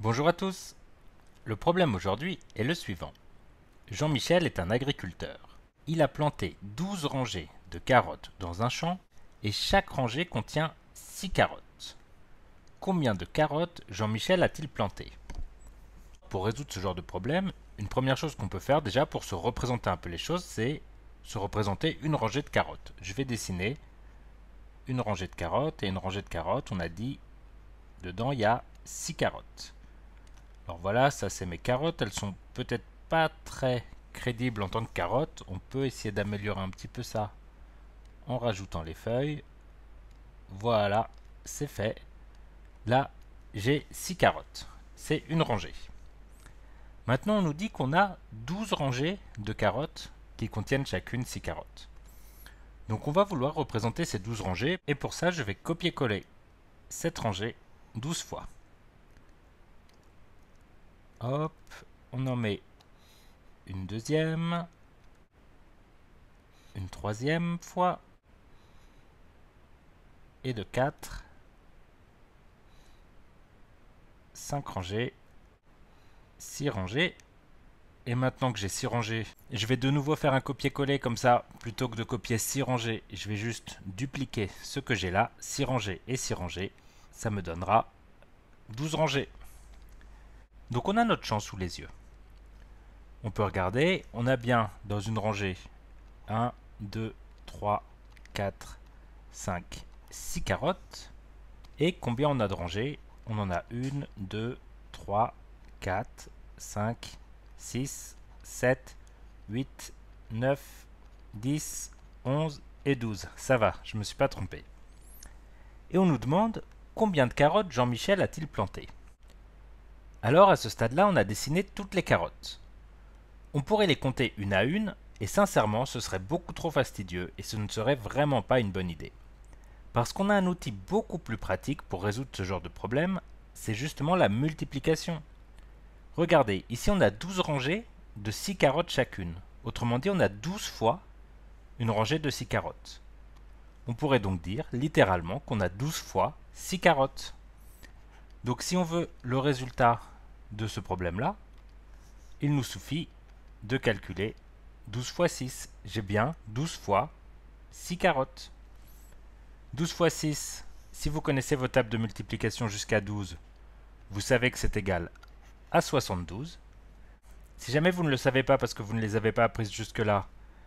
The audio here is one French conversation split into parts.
Bonjour à tous. Le problème aujourd'hui est le suivant. Jean-Michel est un agriculteur. Il a planté 12 rangées de carottes dans un champ et chaque rangée contient 6 carottes. Combien de carottes Jean-Michel a-t-il planté Pour résoudre ce genre de problème, une première chose qu'on peut faire déjà pour se représenter un peu les choses, c'est se représenter une rangée de carottes. Je vais dessiner une rangée de carottes et une rangée de carottes. On a dit dedans il y a 6 carottes. Alors voilà, ça c'est mes carottes. Elles sont peut-être pas très crédibles en tant que carottes. On peut essayer d'améliorer un petit peu ça en rajoutant les feuilles. Voilà, c'est fait. Là, j'ai 6 carottes. C'est une rangée. Maintenant, on nous dit qu'on a 12 rangées de carottes qui contiennent chacune 6 carottes. Donc on va vouloir représenter ces 12 rangées, et pour ça, je vais copier-coller cette rangée 12 fois. Hop, on en met une deuxième, une troisième fois, et de 4, 5 rangées, 6 rangées. Et maintenant que j'ai 6 rangées, je vais de nouveau faire un copier-coller comme ça, plutôt que de copier 6 rangées, je vais juste dupliquer ce que j'ai là, 6 rangées et 6 rangées, ça me donnera 12 rangées. Donc on a notre champ sous les yeux. On peut regarder, on a bien dans une rangée 1, 2, 3, 4, 5, 6 carottes. Et combien on a de rangées On en a 1, 2, 3, 4, 5, 6, 7, 8, 9, 10, 11 et 12. Ça va, je ne me suis pas trompé. Et on nous demande combien de carottes Jean-Michel a-t-il planté alors à ce stade-là, on a dessiné toutes les carottes. On pourrait les compter une à une, et sincèrement, ce serait beaucoup trop fastidieux et ce ne serait vraiment pas une bonne idée. Parce qu'on a un outil beaucoup plus pratique pour résoudre ce genre de problème, c'est justement la multiplication. Regardez, ici on a 12 rangées de 6 carottes chacune. Autrement dit, on a 12 fois une rangée de 6 carottes. On pourrait donc dire littéralement qu'on a 12 fois 6 carottes. Donc si on veut le résultat de ce problème-là, il nous suffit de calculer 12 fois 6. J'ai bien 12 fois 6 carottes. 12 fois 6, si vous connaissez vos tables de multiplication jusqu'à 12, vous savez que c'est égal à 72. Si jamais vous ne le savez pas parce que vous ne les avez pas apprises jusque-là,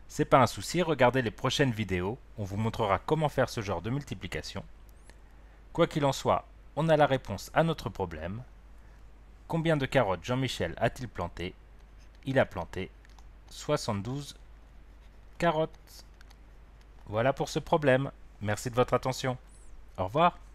c'est pas un souci, regardez les prochaines vidéos, on vous montrera comment faire ce genre de multiplication. Quoi qu'il en soit, on a la réponse à notre problème, Combien de carottes Jean-Michel a-t-il planté Il a planté 72 carottes. Voilà pour ce problème. Merci de votre attention. Au revoir.